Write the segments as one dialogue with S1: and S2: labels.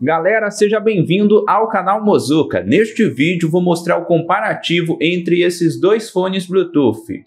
S1: Galera, seja bem-vindo ao canal Mozuka. Neste vídeo vou mostrar o comparativo entre esses dois fones Bluetooth.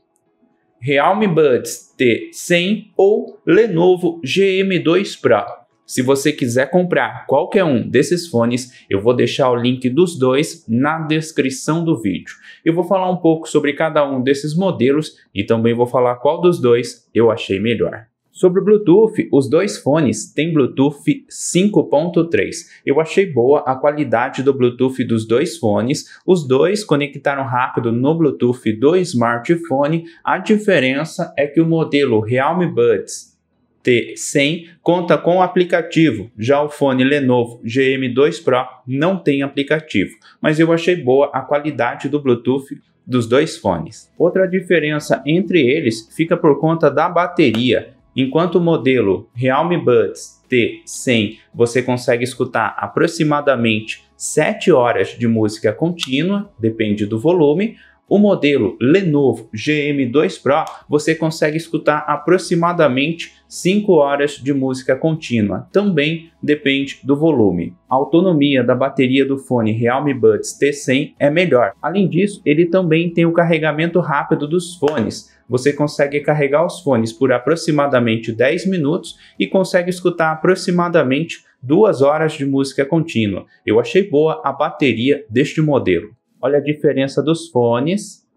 S1: Realme Buds T100 ou Lenovo GM2 Pro. Se você quiser comprar qualquer um desses fones, eu vou deixar o link dos dois na descrição do vídeo. Eu vou falar um pouco sobre cada um desses modelos e também vou falar qual dos dois eu achei melhor. Sobre o Bluetooth, os dois fones têm Bluetooth 5.3. Eu achei boa a qualidade do Bluetooth dos dois fones. Os dois conectaram rápido no Bluetooth do smartphone. A diferença é que o modelo Realme Buds T100 conta com aplicativo, já o fone Lenovo GM2 Pro não tem aplicativo, mas eu achei boa a qualidade do Bluetooth dos dois fones. Outra diferença entre eles fica por conta da bateria. Enquanto o modelo Realme Buds T100 você consegue escutar aproximadamente 7 horas de música contínua, depende do volume, o modelo Lenovo GM2 Pro você consegue escutar aproximadamente 5 horas de música contínua, também depende do volume. A autonomia da bateria do fone Realme Buds T100 é melhor. Além disso, ele também tem o carregamento rápido dos fones. Você consegue carregar os fones por aproximadamente 10 minutos e consegue escutar aproximadamente duas horas de música contínua. Eu achei boa a bateria deste modelo. Olha a diferença dos fones.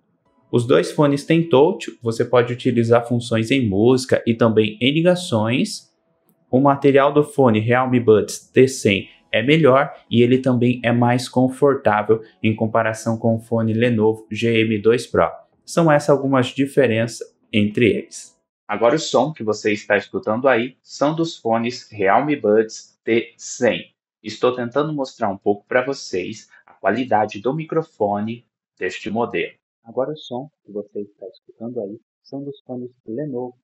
S1: Os dois fones têm touch, você pode utilizar funções em música e também em ligações. O material do fone Realme Buds T100 é melhor e ele também é mais confortável em comparação com o fone Lenovo GM2 Pro. São essas algumas diferenças entre eles. Agora o som que você está escutando aí são dos fones Realme Buds T100. Estou tentando mostrar um pouco para vocês qualidade do microfone deste modelo. Agora o som que você está escutando aí são dos fones Lenovo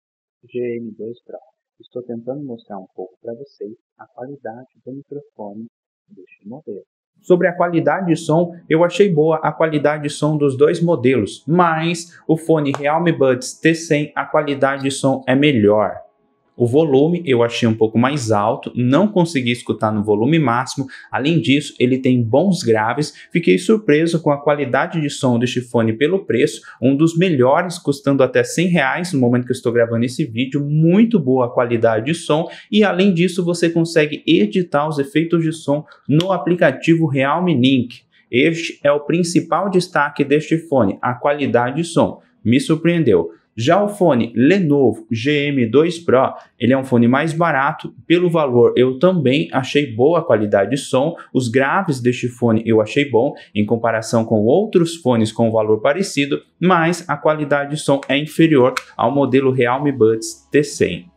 S1: GM2 Pro. Estou tentando mostrar um pouco para vocês a qualidade do microfone deste modelo. Sobre a qualidade de som, eu achei boa a qualidade de som dos dois modelos, mas o fone Realme Buds T100 a qualidade de som é melhor. O volume eu achei um pouco mais alto, não consegui escutar no volume máximo. Além disso, ele tem bons graves. Fiquei surpreso com a qualidade de som deste fone pelo preço, um dos melhores, custando até 100 reais no momento que eu estou gravando esse vídeo. Muito boa a qualidade de som e além disso você consegue editar os efeitos de som no aplicativo Realme Link. Este é o principal destaque deste fone, a qualidade de som. Me surpreendeu. Já o fone Lenovo GM2 Pro, ele é um fone mais barato, pelo valor eu também achei boa a qualidade de som, os graves deste fone eu achei bom em comparação com outros fones com valor parecido, mas a qualidade de som é inferior ao modelo Realme Buds T100.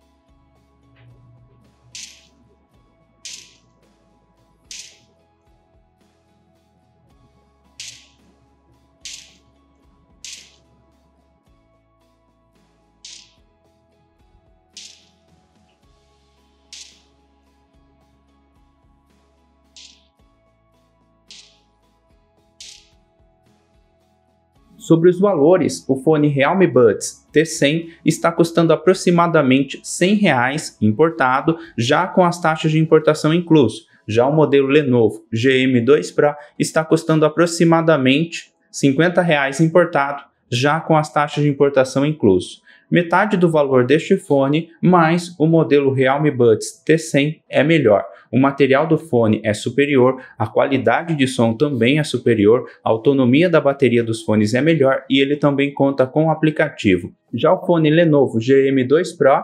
S1: Sobre os valores, o fone Realme Buds T100 está custando aproximadamente R$ 100 reais importado, já com as taxas de importação incluso. Já o modelo Lenovo GM2 Pro está custando aproximadamente R$ 50 reais importado, já com as taxas de importação incluso metade do valor deste fone, mas o modelo Realme Buds T100 é melhor. O material do fone é superior, a qualidade de som também é superior, a autonomia da bateria dos fones é melhor e ele também conta com aplicativo. Já o fone Lenovo GM2 Pro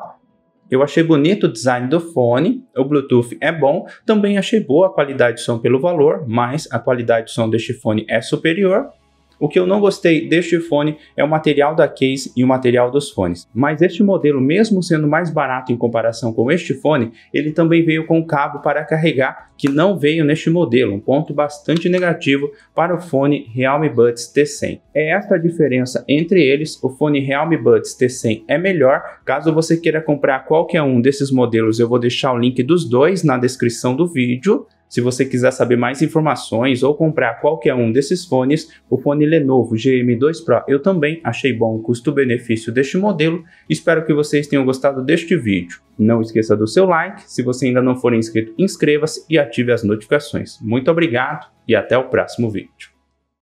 S1: eu achei bonito o design do fone, o Bluetooth é bom, também achei boa a qualidade de som pelo valor, mas a qualidade de som deste fone é superior. O que eu não gostei deste fone é o material da case e o material dos fones. Mas este modelo, mesmo sendo mais barato em comparação com este fone, ele também veio com cabo para carregar, que não veio neste modelo, um ponto bastante negativo para o fone Realme Buds T100. É esta a diferença entre eles, o fone Realme Buds T100 é melhor, caso você queira comprar qualquer um desses modelos eu vou deixar o link dos dois na descrição do vídeo, se você quiser saber mais informações ou comprar qualquer um desses fones, o fone Lenovo GM2 Pro eu também achei bom o custo-benefício deste modelo. Espero que vocês tenham gostado deste vídeo. Não esqueça do seu like, se você ainda não for inscrito, inscreva-se e ative as notificações. Muito obrigado e até o próximo vídeo.